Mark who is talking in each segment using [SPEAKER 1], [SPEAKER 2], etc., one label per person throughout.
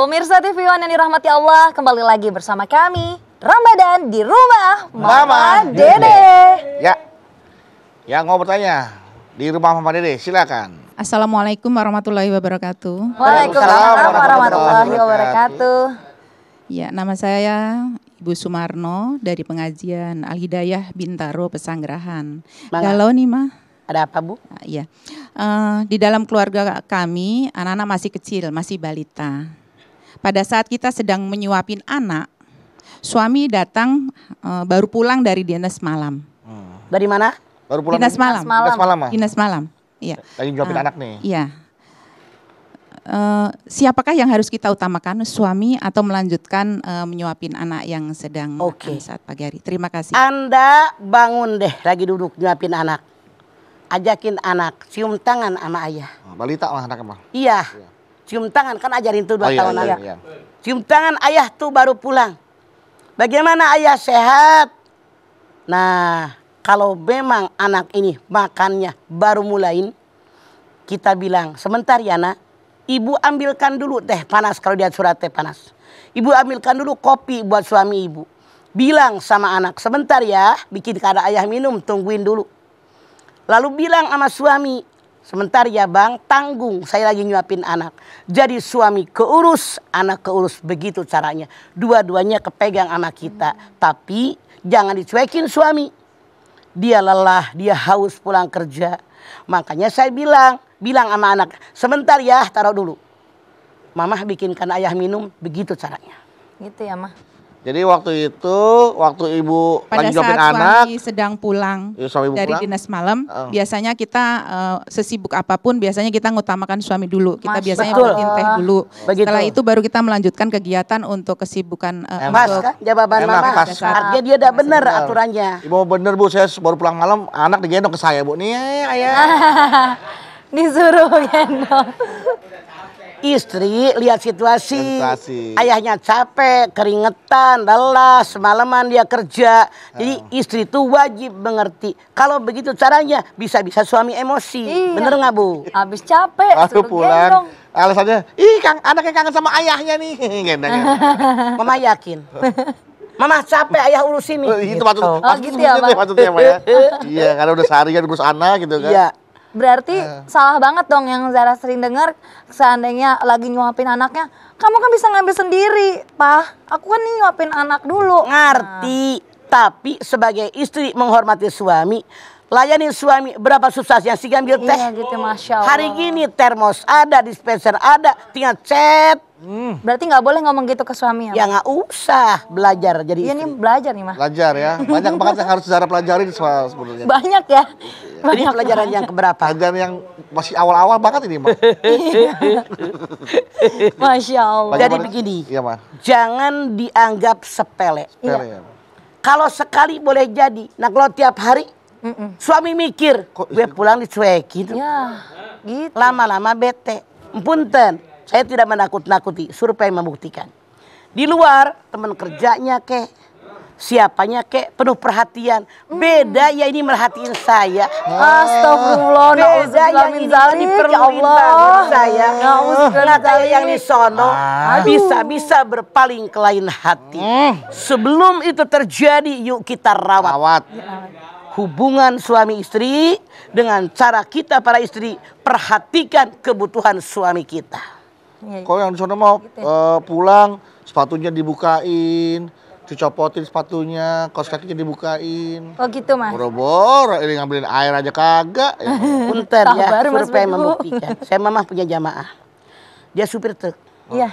[SPEAKER 1] Pemirsa TV One yang dirahmati Allah, kembali lagi bersama kami Ramadan di rumah Mama, Mama Dede. Dede.
[SPEAKER 2] Ya. Ya, mau bertanya di rumah Mama Dede, silakan.
[SPEAKER 1] Assalamualaikum warahmatullahi wabarakatuh. Waalaikumsalam warahmatullahi wabarakatuh. Ya, nama saya Ibu Sumarno dari pengajian Al-Hidayah Bintaro Pesanggerahan. Kalau nih, Mah. Ada apa, Bu? Ah, iya. Uh, di dalam keluarga kami, anak-anak masih kecil, masih balita pada saat kita sedang menyuapin anak, suami datang e, baru pulang dari dinas malam. Hmm. Dari mana? Baru pulang dinas malam. Dinas malam. Ah. Dinas malam. Iya. Lagi nyuapin uh, anak nih. Iya. E, siapakah yang harus kita utamakan suami atau melanjutkan e, menyuapin anak yang sedang okay. saat pagi hari? Terima kasih. Anda bangun deh lagi duduk nyuapin anak.
[SPEAKER 2] Ajakin anak, cium tangan anak ayah. Ah, balita lah anak mah. iya. iya cium tangan kan ajarin tuh dua oh, iya, tahun iya, iya, cium tangan ayah tuh baru pulang bagaimana ayah sehat nah kalau memang anak ini makannya baru mulain kita bilang sebentar ya nak ibu ambilkan dulu teh panas kalau dia surat teh panas ibu ambilkan dulu kopi buat suami ibu bilang sama anak sebentar ya bikin kada ayah minum tungguin dulu lalu bilang sama suami Sebentar ya bang, tanggung saya lagi nyuapin anak. Jadi suami keurus, anak keurus. Begitu caranya. Dua-duanya kepegang anak kita. Hmm. Tapi jangan dicuekin suami. Dia lelah, dia haus pulang kerja. Makanya saya bilang, bilang sama anak, sebentar ya taruh dulu. Mamah bikinkan ayah minum, begitu caranya. Gitu ya mah. Jadi waktu itu waktu ibu pada lagi saat suami
[SPEAKER 1] sedang pulang iya, suami dari pulang? dinas malam, uh. biasanya kita uh, sesibuk apapun biasanya kita ngutamakan suami dulu. Kita Mas, biasanya bikin teh dulu. Begitu. Setelah itu baru kita melanjutkan kegiatan untuk kesibukan uh, Mas untuk kan jawaban Enak, Mama. Pas. Artinya dia udah benar aturannya. Ibu bener Bu, saya baru pulang malam anak digendong ke saya Bu. Nih ayah.
[SPEAKER 2] Disuruh gendong istri lihat situasi. situasi. Ayahnya capek, keringetan, lelah, semalaman dia kerja. Jadi oh. istri itu wajib mengerti. Kalau begitu caranya bisa-bisa suami emosi. Iya. Bener nggak Bu? Habis capek, Aku pulang. Gendong. Alasannya, ih kang, anaknya kangen sama ayahnya nih. gendong ya. Mama yakin. Mama capek ayah urus ini. Oh, itu gitu. oh, patut, gitu ya, Pak. ya,
[SPEAKER 1] Iya, karena udah sehari kan urus
[SPEAKER 2] anak gitu kan. Iya.
[SPEAKER 1] Berarti uh. salah banget dong yang Zara sering dengar seandainya lagi nyuapin anaknya, kamu kan bisa ngambil sendiri, Pak. Aku kan nih nyuapin anak dulu.
[SPEAKER 2] Ngerti, nah. tapi sebagai istri menghormati suami, layani suami berapa susahnya sih ngambil teh. Iya gitu, Masya Allah. Hari gini termos ada, dispenser ada, tinggal cet Hmm. Berarti nggak boleh ngomong gitu ke suami ya? Ya nggak usah belajar jadi. Iya nih belajar nih mah. Belajar ya, banyak banget yang harus Zara pelajari sebenarnya. Banyak ya. Banyak ini pelajaran banyak. yang keberapa? Pelajaran yang masih awal-awal banget ini mah. Masya Allah. Jadi begini, iya, mah. jangan dianggap sepele. Iya. sepele iya. ya. Kalau sekali boleh jadi, nah kalau tiap hari Mm -mm. Suami mikir, Kok, gue pulang dicuekin. Ya, gitu. Lama-lama bete. Punten, saya tidak menakut-nakuti, survei membuktikan. Di luar teman kerjanya kek, siapanya kek penuh perhatian. Beda ya ini merhatiin saya. Ah. Astagfirullah. Beda yang ini ya Allah. saya. Nah kalau yang di sono bisa-bisa ah. berpaling ke lain hati. Hmm. Sebelum itu terjadi yuk kita rawat. rawat. Hubungan suami istri dengan cara kita para istri perhatikan kebutuhan suami kita. Iya. Kalau yang di sana mau gitu, uh, pulang sepatunya dibukain, dicopotin sepatunya, kos kakinya dibukain. Oh gitu mas. Boro-boro, ini ngambilin air aja kagak. Ya. ya, baru survei membuktikan. Saya mamah punya jamaah. Dia supir truk. Oh. Iya. Oh.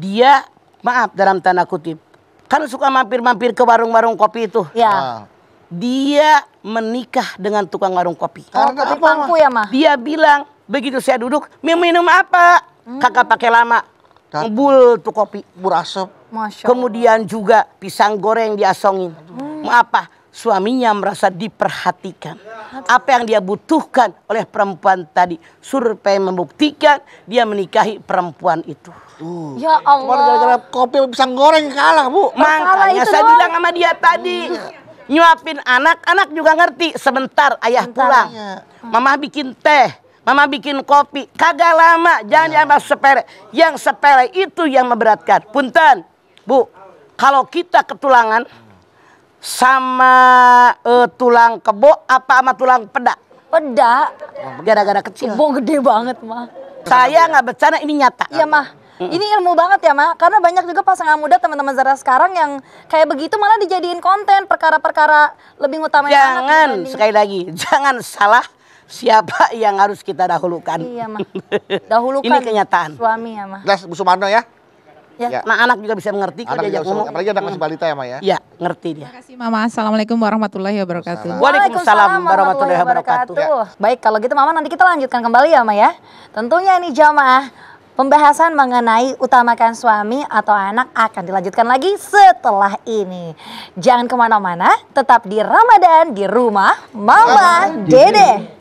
[SPEAKER 2] Dia, maaf dalam tanda kutip, kan suka mampir-mampir ke warung-warung kopi itu. Iya. Ah. Dia menikah dengan tukang warung kopi. Karena oh, apa? ya, Mah? Dia bilang, Begitu saya duduk, minum apa? Hmm. Kakak pakai lama. Ngebul tuh kopi. Berasap. Kemudian juga pisang goreng diasongin.
[SPEAKER 1] Hmm. Apa?
[SPEAKER 2] Suaminya merasa diperhatikan. Apa yang dia butuhkan oleh perempuan tadi. Survei membuktikan dia menikahi perempuan itu. Uh. Ya Allah. Cuma gara-gara kopi pisang goreng kalah bu. Makanya saya bilang sama dia tadi. Iya. nyuapin anak, anak juga ngerti. Sebentar ayah Bentar, pulang. Iya. Mama bikin teh. Mama bikin kopi. Kagak lama. Jangan ya. dianggap sepele. Yang sepele itu yang memberatkan. Punten. Bu. Kalau kita ketulangan. Sama uh, tulang kebo. Apa sama tulang
[SPEAKER 1] pedak pedak oh, Gara-gara kecil. Kebo gede banget Ma. Saya nggak bercanda ini nyata. Iya Ma. Ini ilmu banget ya, Ma. Karena banyak juga pasangan muda teman-teman Zara sekarang yang kayak begitu malah dijadiin konten perkara-perkara lebih utama Jangan sekali
[SPEAKER 2] lagi, jangan salah siapa yang harus kita dahulukan. Iya, Mah. Dahulukan. Ini kenyataan.
[SPEAKER 1] Suami ya, Mah. Jelas
[SPEAKER 2] Bu Sumarno ya. Ya. ya. Nah, anak juga bisa mengerti anak diajak ngomong. Apalagi anak masih hmm. balita ya, Ma ya. Iya, ngerti dia. Terima
[SPEAKER 1] kasih, Mama. Assalamualaikum warahmatullahi wabarakatuh. Waalaikumsalam warahmatullahi wabarakatuh. Ya. Baik, kalau gitu Mama nanti kita lanjutkan kembali ya, Ma ya. Tentunya ini jamaah Pembahasan mengenai utamakan suami atau anak akan dilanjutkan lagi setelah ini. Jangan kemana-mana, tetap di Ramadan di rumah Mama Dede.